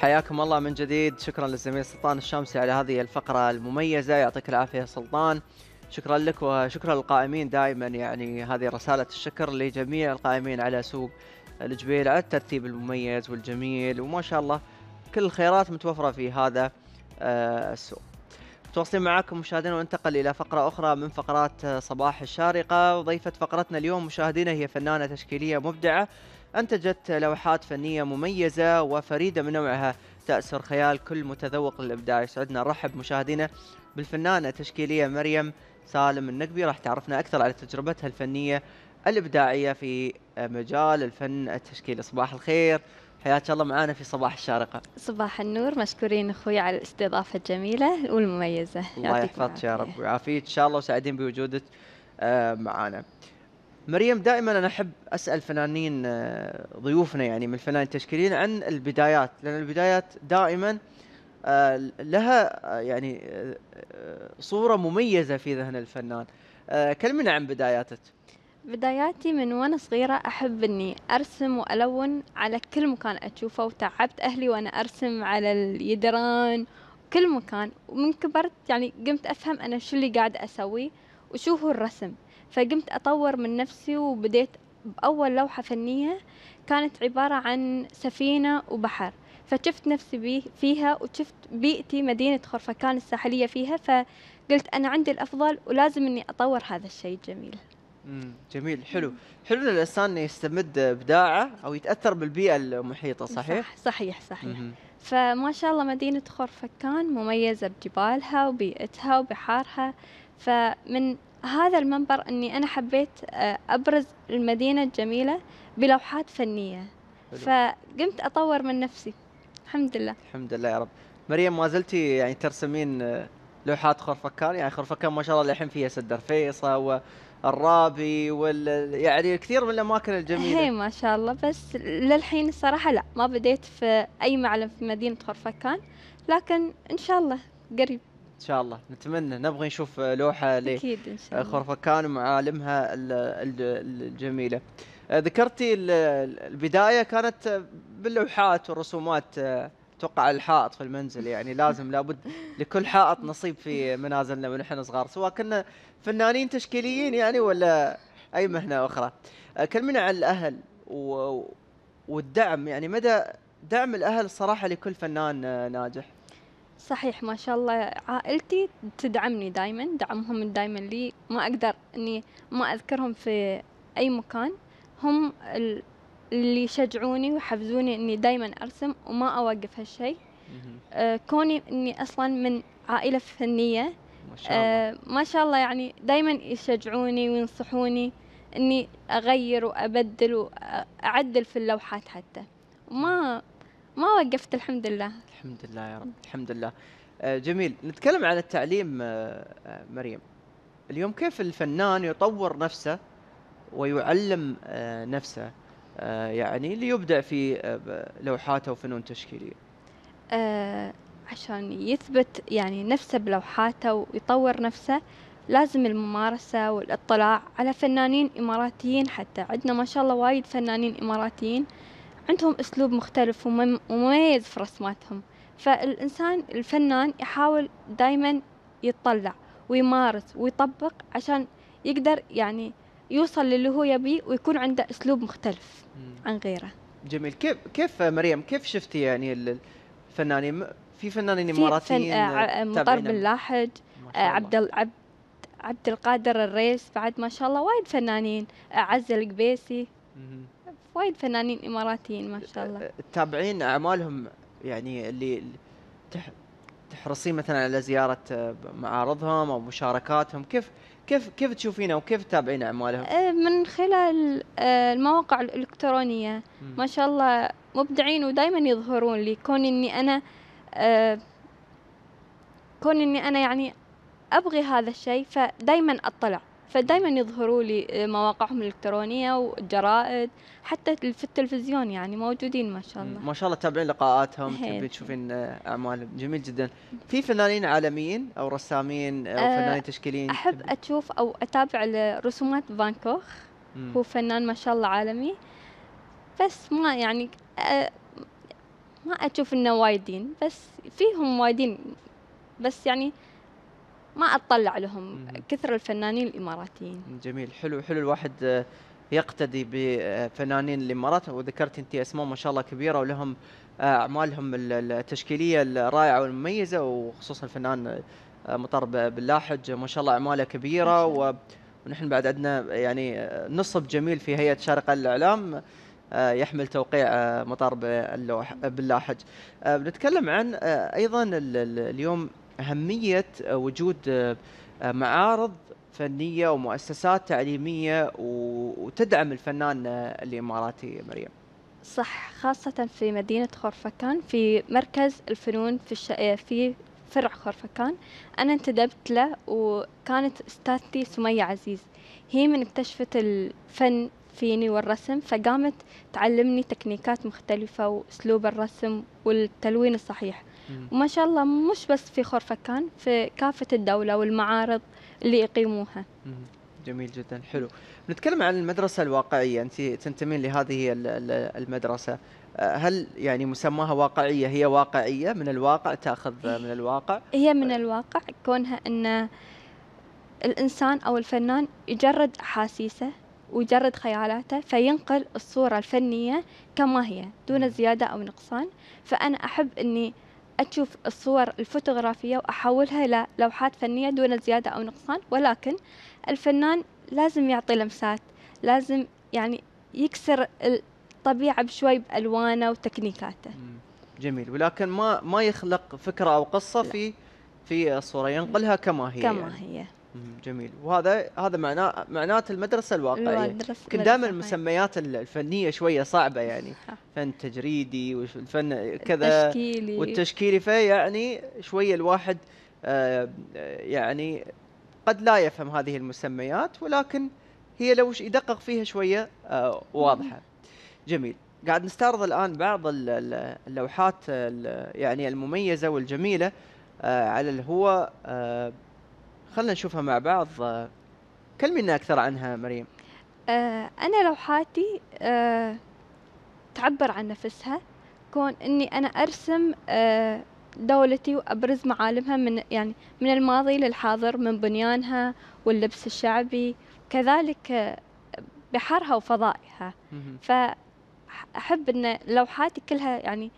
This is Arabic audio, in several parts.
حياكم الله من جديد شكرا للزميل سلطان الشامسي على هذه الفقرة المميزة يعطيك العافية سلطان شكرا لك وشكرا للقائمين دائما يعني هذه رسالة الشكر لجميع القائمين على سوق الجبيل على الترتيب المميز والجميل وما شاء الله كل الخيرات متوفرة في هذا آه، السوق متواصلين معاكم مشاهدينا وننتقل الى فقره اخرى من فقرات آه، صباح الشارقه وضيفه فقرتنا اليوم مشاهدينا هي فنانه تشكيليه مبدعه أنتجت لوحات فنية مميزة وفريدة من نوعها تأسر خيال كل متذوق للإبداع يسعدنا نرحب مشاهدينا بالفنانة التشكيلية مريم سالم النقبي راح تعرفنا أكثر على تجربتها الفنية الإبداعية في مجال الفن التشكيلي صباح الخير حياك الله معانا في صباح الشارقة صباح النور مشكورين أخوي على الاستضافة الجميلة والمميزة الله يحفظك يا رب ويعافيك إن شاء الله وسعيدين بوجودك آه، معانا مريم دائما انا احب اسال فنانين آه، ضيوفنا يعني من الفنانين التشكيليين عن البدايات لان البدايات دائما آه، لها آه، يعني صوره مميزه في ذهن الفنان كلمنا عن بداياتك بداياتي من وانا صغيرة أحب إني أرسم وألون على كل مكان أشوفه وتعبت أهلي وأنا أرسم على اليدران كل مكان ومن كبرت يعني قمت أفهم أنا شو اللي قاعد أسويه وشو هو الرسم فقمت أطور من نفسي وبديت بأول لوحة فنية كانت عبارة عن سفينة وبحر فشفت نفسي بي فيها وشفت بيئتي مدينة خرفكان الساحلية فيها فقلت أنا عندي الأفضل ولازم أني أطور هذا الشيء الجميل جميل حلو حلو ان الانسان يستمد ابداعه او يتاثر بالبيئه المحيطه صحيح صح صحيح صحيح مم. فما شاء الله مدينه خرفكان مميزه بجبالها وبيئتها وبحارها فمن هذا المنبر أني أنا حبيت آه، أبرز المدينة الجميلة بلوحات فنية حلو. فقمت أطور من نفسي الحمد لله الحمد لله يا رب مريم ما زلتي يعني ترسمين آه، لوحات خرفكان يعني خرفكان ما شاء الله الحين فيها سدر فيصة والرابي وال يعني كثير من الاماكن الجميله هي ما شاء الله بس للحين الصراحه لا ما بديت في اي معلم في مدينه خرفكان لكن ان شاء الله قريب ان شاء الله نتمنى نبغى نشوف لوحه ل اكيد ان شاء الله خرفكان ومعالمها الجميله ذكرتي البدايه كانت باللوحات والرسومات توقع الحائط في المنزل يعني لازم لابد لكل حائط نصيب في منازلنا ونحن احنا صغار سواء كنا فنانين تشكيليين يعني ولا اي مهنه اخرى كلمنا عن الاهل والدعم يعني مدى دعم الاهل صراحه لكل فنان ناجح صحيح ما شاء الله عائلتي تدعمني دايما دعمهم دايما لي ما أقدر أني ما أذكرهم في أي مكان هم اللي شجعوني وحفزوني أني دايما أرسم وما أوقف هالشيء آه كوني أني أصلا من عائلة فنية ما شاء الله, آه ما شاء الله يعني دايما يشجعوني وينصحوني أني أغير وأبدل وأعدل في اللوحات حتى ما ما وقفت الحمد لله الحمد لله يا رب الحمد لله آه، جميل نتكلم عن التعليم آه، آه، مريم اليوم كيف الفنان يطور نفسه ويعلم نفسه يعني ليبدع في لوحاته وفنون تشكيليه عشان يثبت يعني نفسه بلوحاته ويطور نفسه لازم الممارسة والإطلاع على فنانين إماراتيين حتى عندنا ما شاء الله وايد فنانين إماراتيين عندهم أسلوب مختلف ومميز في رسماتهم فالإنسان الفنان يحاول دايما يتطلع ويمارس ويطبق عشان يقدر يعني يوصل للي هو يبيه ويكون عنده أسلوب مختلف عن غيره جميل كيف كيف مريم كيف شفتي يعني الفنانين في فنانين اماراتيين آه، آه، مطر بن لاحج آه، عبد عبد عبد القادر الريس بعد ما شاء الله وايد فنانين عز القبيسي وايد فنانين اماراتيين ما شاء الله تتابعين اعمالهم يعني اللي تحرصين مثلا على زيارة آه، معارضهم أو مشاركاتهم كيف كيف كيف تشوفينها وكيف تتابعين أعمالهم؟ آه، من خلال آه، المواقع الإلكترونية ما شاء الله مبدعين ودائما يظهرون لي كون إني أنا كون إني أنا يعني أبغي هذا الشيء فدائما أطلع فدائما يظهروا لي آه، مواقعهم الإلكترونية والجرائد حتى في التلفزيون يعني موجودين ما شاء الله ما شاء الله تتابعين لقاءاتهم تبين تشوفين آه، أعمالهم جميل جدا في فنانين عالميين أو رسامين أو آه، فنانين تشكيليين أحب أشوف أو أتابع رسومات فان كوخ هو فنان ما شاء الله عالمي بس ما يعني أه ما أشوف إنه وايدين بس فيهم وايدين بس يعني ما اطلع لهم كثر الفنانين الاماراتيين جميل حلو حلو الواحد آه، يقتدي بفنانين الامارات وذكرت انت اسماء ما شاء الله كبيره ولهم آه، اعمالهم التشكيليه الرائعه والمميزه وخصوصا الفنان آه، مطر باللاحج ما شاء الله اعماله كبيره ونحن بعد عندنا يعني نصب جميل في هيئه شارقه الاعلام يحمل توقيع مطار باللاحج بنتكلم عن ايضا اليوم اهميه وجود آه، معارض فنيه ومؤسسات تعليميه وتدعم الفنان آه، الاماراتي مريم. صح خاصة في مدينة خرفكان في مركز الفنون في الش... آه، في فرع خرفكان أنا انتدبت له وكانت أستاذتي سمية عزيز هي من اكتشفت الفن فيني والرسم فقامت تعلمني تكنيكات مختلفة وأسلوب الرسم والتلوين الصحيح مم. وما شاء الله مش بس في خرفكان في كافة الدولة والمعارض اللي يقيموها مم. جميل جدا حلو نتكلم عن المدرسة الواقعية أنت تنتمين لهذه المدرسة آه، هل يعني مسماها واقعية هي واقعية من الواقع تأخذ إيه، من الواقع هي من الواقع كونها أن الإنسان أو الفنان يجرد أحاسيسه ويجرد خيالاته فينقل الصورة الفنية كما هي دون زيادة أو نقصان فأنا أحب أني أشوف الصور الفوتوغرافية وأحولها إلى لوحات فنية دون زيادة أو نقصان ولكن الفنان لازم يعطي لمسات لازم يعني يكسر الطبيعة بشوي بألوانه وتكنيكاته جميل ولكن ما ما يخلق فكرة أو قصة لا. في في الصورة ينقلها كما هي كما يعني. هي جميل وهذا هذا معناه معناته المدرسه الواقعيه كنت دائما المسميات الفنيه شويه صعبه يعني فن تجريدي والفن كذا التشكيلي والتشكيلي فيعني شويه الواحد آه، آه، يعني قد لا يفهم هذه المسميات ولكن هي لو يدقق فيها شويه آه، واضحه جميل قاعد نستعرض الان بعض اللوحات يعني المميزه والجميله على اللي هو خلنا نشوفها مع بعض آه، كلمينا أكثر عنها مريم آه، أنا لوحاتي آه، تعبر عن نفسها كون إني أنا أرسم دولتي وأبرز معالمها من يعني من الماضي للحاضر من بنيانها واللبس الشعبي كذلك بحرها وفضائها فأحب أن لوحاتي كلها يعني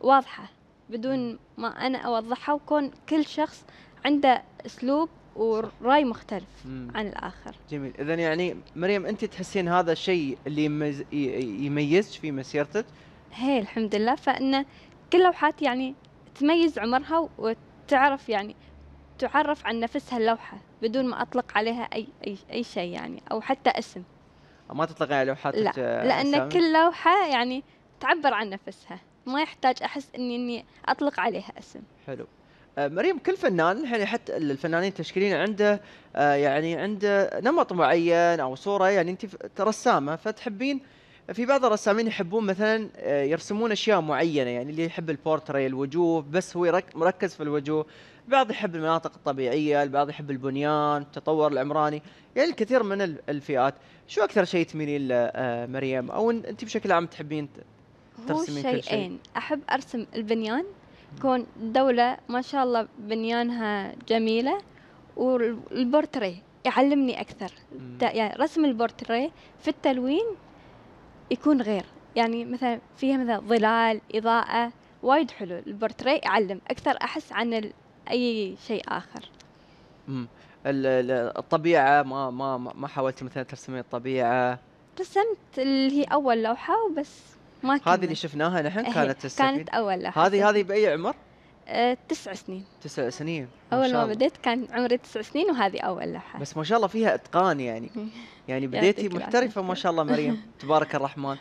واضحة بدون ما أنا أوضحها وكون كل شخص عنده أسلوب وراي مختلف مم. عن الاخر جميل اذا يعني مريم انت تحسين هذا الشيء اللي يميزك في مسيرتك هي الحمد لله فان كل لوحات يعني تميز عمرها وتعرف يعني تعرف عن نفسها اللوحه بدون ما اطلق عليها اي اي, أي شيء يعني او حتى اسم ما تطلق على لوحات لا لان أسامي. كل لوحه يعني تعبر عن نفسها ما يحتاج احس اني اني اطلق عليها اسم حلو آه، مريم كل فنان يعني حتى الفنانين التشكيليين عنده آه، يعني عنده نمط معين او صوره يعني انت رسامه فتحبين في بعض الرسامين يحبون مثلا آه، يرسمون اشياء معينه يعني اللي يحب البورتري الوجوه بس هو مركز في الوجوه البعض يحب المناطق الطبيعيه البعض يحب البنيان التطور العمراني يعني الكثير من الفئات شو اكثر شيء تميلين له مريم او انت بشكل عام تحبين ترسمين هو شيئين شيء؟ احب ارسم البنيان تكون دولة ما شاء الله بنيانها جميلة والبورتري يعلمني أكثر يعني رسم البورتري في التلوين يكون غير يعني مثلا فيها مثلا ظلال إضاءة وايد حلو البورتري يعلم أكثر أحس عن أي شيء آخر مم. الطبيعة ما ما ما حاولت مثلا ترسمي الطبيعة رسمت اللي هي أول لوحة وبس ما كنا هذه اللي شفناها نحن إيه، كانت كانت اول لحظه هذه هذه باي عمر؟ أه، تسع سنين تسع سنين ما اول ما, ما بديت كان عمري تسع سنين وهذه اول لحظه بس ما شاء الله فيها اتقان يعني إيه. يعني بديتي محترفه ما شاء الله مريم تبارك الرحمن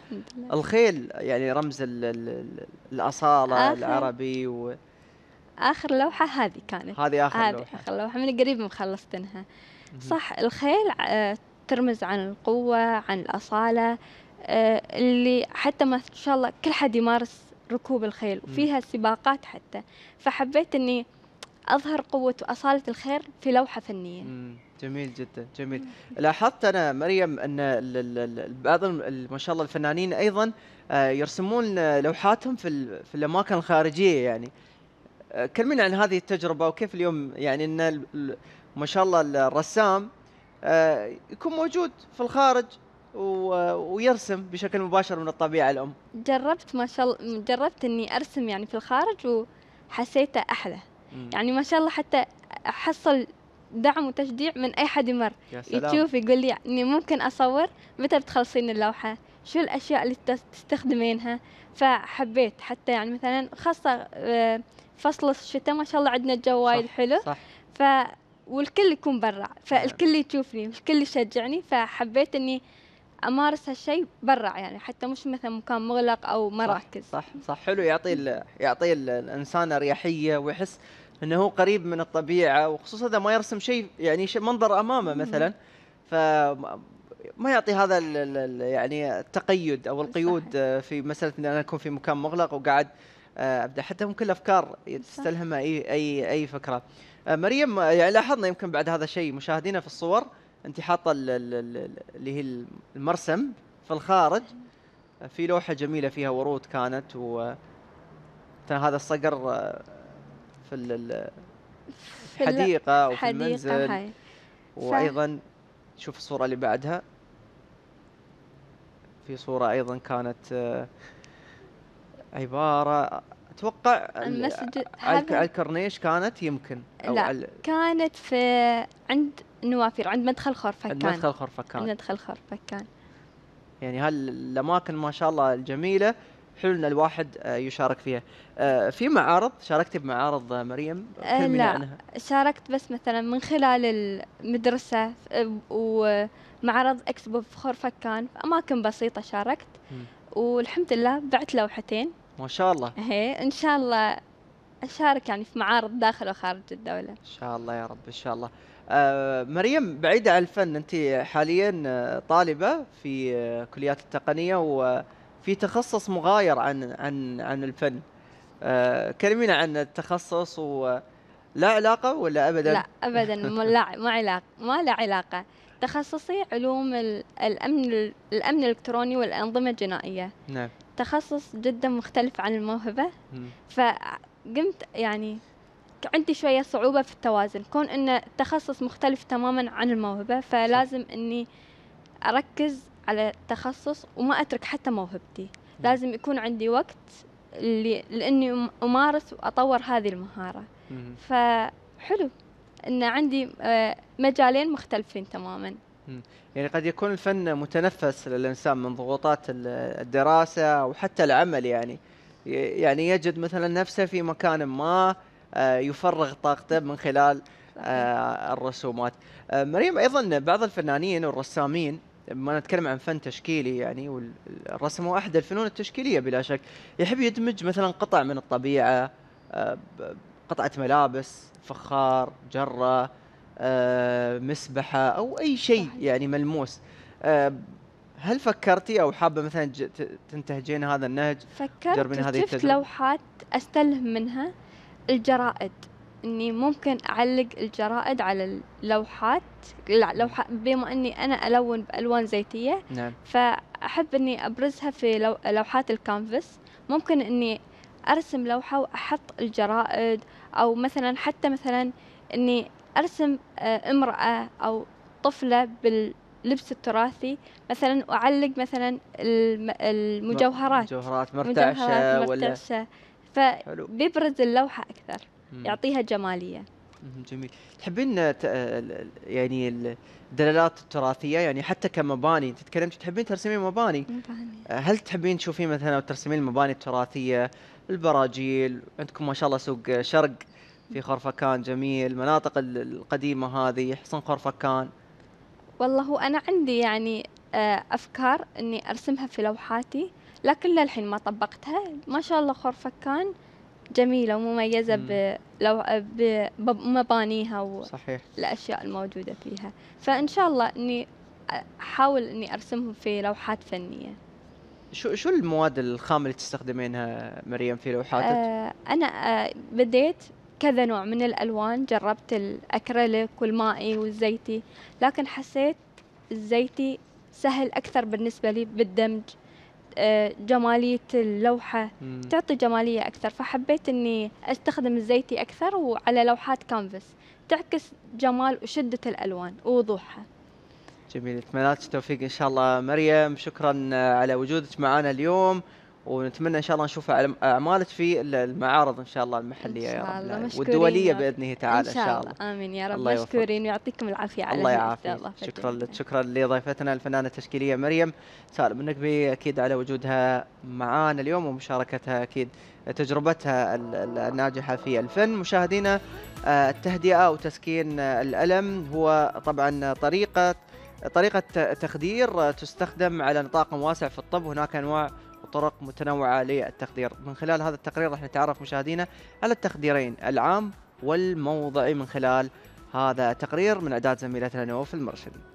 الخيل يعني رمز الـ الـ الاصاله آخر. العربي و... اخر لوحه هذه كانت هذه آخر هذه لوحة. اخر لوحه من قريب مخلصتنها صح الخيل آه، ترمز عن القوه عن الاصاله آه، اللي حتى ما شاء الله كل حد يمارس ركوب الخيل وفيها سباقات حتى فحبيت اني اظهر قوه واصاله الخير في لوحه فنيه جميل جدا جميل لاحظت انا مريم ان بعض ما شاء الله الفنانين ايضا آه، يرسمون لوحاتهم في في الاماكن الخارجيه يعني آه، كلمنا عن هذه التجربه وكيف اليوم يعني ان ما شاء الله الرسام يكون موجود في الخارج ويرسم بشكل مباشر من الطبيعه الام جربت ما شاء الله جربت اني ارسم يعني في الخارج وحسيته احلى مم. يعني ما شاء الله حتى احصل دعم وتشجيع من اي حد يمر يشوف يقول لي اني ممكن اصور متى بتخلصين اللوحه شو الاشياء اللي تستخدمينها فحبيت حتى يعني مثلا خاصه آه، فصل الشتاء ما شاء الله عندنا الجو وايد حلو صح. ف والكل يكون برا فالكل يشوفني والكل يشجعني فحبيت اني امارس هالشيء برا يعني حتى مش مثلا مكان مغلق او مراكز صح صح, صح حلو يعطي يعطي الانسان اريحيه ويحس انه هو قريب من الطبيعه وخصوصا اذا ما يرسم شيء يعني شيء منظر امامه مثلا ف ما يعطي هذا الـ الـ يعني التقيد او القيود صحيح. في مساله ان انا اكون في مكان مغلق وقاعد آه، ابدا حتى ممكن الافكار تستلهمها اي اي اي فكره آه، مريم يعني لاحظنا يمكن بعد هذا الشيء مشاهدينا في الصور انت حاطه اللي هي المرسم في الخارج في لوحه جميله فيها ورود كانت و هذا الصقر آه، في الحديقه او في المنزل وايضا شوف الصوره اللي بعدها في صوره ايضا كانت آه، عباره اتوقع المسجد على الكورنيش كانت يمكن أو لا كانت في عند نوافير عند مدخل خرفكان عند مدخل فكان عند مدخل فكان يعني هالاماكن ما شاء الله الجميله حلو ان الواحد آه، يشارك فيها آه، في معارض شاركتي بمعارض آه، مريم لا عنها. شاركت بس مثلا من خلال المدرسه ومعرض اكسبو في خرفكان في اماكن بسيطه شاركت والحمد لله بعت لوحتين ما شاء الله هي إيه، ان شاء الله اشارك يعني في معارض داخل وخارج الدوله ان شاء الله يا رب ان شاء الله آه، مريم بعيدة عن الفن أنت حاليا آه، طالبة في آه، كليات التقنية وفي تخصص مغاير عن عن عن الفن كلمينا عن التخصص و لا علاقة ولا أبدا؟ لا أبدا ما لا ما علاقة ما له علاقة تخصصي علوم الأمن الأمن الإلكتروني والأنظمة الجنائية نعم تخصص جدا مختلف عن الموهبة فقمت يعني عندي شويه صعوبه في التوازن كون ان التخصص مختلف تماما عن الموهبه فلازم صح. اني اركز على التخصص وما اترك حتى موهبتي لازم يكون عندي وقت اللي لاني امارس واطور هذه المهاره مم. فحلو ان عندي آه، مجالين مختلفين تماما مم. يعني قد يكون الفن متنفس للانسان من ضغوطات الدراسه وحتى العمل يعني يعني يجد مثلا نفسه في مكان ما آه، يفرغ طاقته من خلال آه، الرسومات آه، مريم ايضا بعض الفنانين والرسامين ما نتكلم عن فن تشكيلي يعني والرسم هو احد الفنون التشكيليه بلا شك يحب يدمج مثلا قطع من الطبيعه قطعه ملابس فخار جره مسبحه او اي شيء يعني ملموس هل فكرتي او حابه مثلا تنتهجين هذا النهج فكرت شفت هذه لوحات استلهم منها الجرائد اني ممكن اعلق الجرائد على اللوحات لا لوحة بما اني انا الون بالوان زيتيه نعم. فاحب اني ابرزها في لو... لوحات الكانفاس ممكن اني ارسم لوحه واحط الجرائد او مثلا حتى مثلا اني ارسم آه، امراه او طفله باللبس التراثي مثلا واعلق مثلا المجوهرات مجوهرات مرتعشه, مجوهرات مرتعشة ولا فبيبرز اللوحة أكثر يعطيها جمالية جميل تحبين يعني الدلالات التراثيه يعني حتى كمباني انت تكلمت تحبين ترسمين مباني مباني آه، هل تحبين تشوفين مثلا او ترسمين المباني التراثيه البراجيل عندكم ما شاء الله سوق شرق في خرفكان جميل المناطق القديمه هذه حصن خرفكان والله انا عندي يعني آه، افكار اني ارسمها في لوحاتي لكن للحين ما طبقتها ما شاء الله خرفك كان جميلة ومميزة بلو... بمبانيها والأشياء الموجودة فيها فإن شاء الله أني أحاول أني أرسمهم في لوحات فنية شو شو المواد الخام اللي تستخدمينها مريم في لوحاتك؟ آه أنا آه بديت كذا نوع من الألوان جربت الأكريليك والمائي والزيتي لكن حسيت الزيتي سهل أكثر بالنسبة لي بالدمج آه، جماليه اللوحه مم. تعطي جماليه اكثر فحبيت اني استخدم الزيتي اكثر وعلى لوحات كانفاس تعكس جمال وشده الالوان ووضوحها جميل اتمنى لك التوفيق ان شاء الله مريم شكرا على وجودك معنا اليوم ونتمنى ان شاء الله نشوف اعمالك في المعارض ان شاء الله المحليه إن شاء الله يا رب والدوليه باذنه تعالى ان شاء, إن شاء الله امين يا رب مشكورين ويعطيكم العافيه على الله يعافيك شكرا لك شكرا لضيفتنا الفنانه التشكيليه مريم سالم النقبي اكيد على وجودها معانا اليوم ومشاركتها اكيد تجربتها الناجحه في الفن مشاهدينا آه، التهدئه وتسكين الالم هو طبعا طريقه طريقه تخدير تستخدم على نطاق واسع في الطب هناك انواع وطرق متنوعة للتقدير من خلال هذا التقرير راح نتعرف مشاهدينا على التقديرين العام والموضعي من خلال هذا التقرير من إعداد زميلتنا نوف المرشدي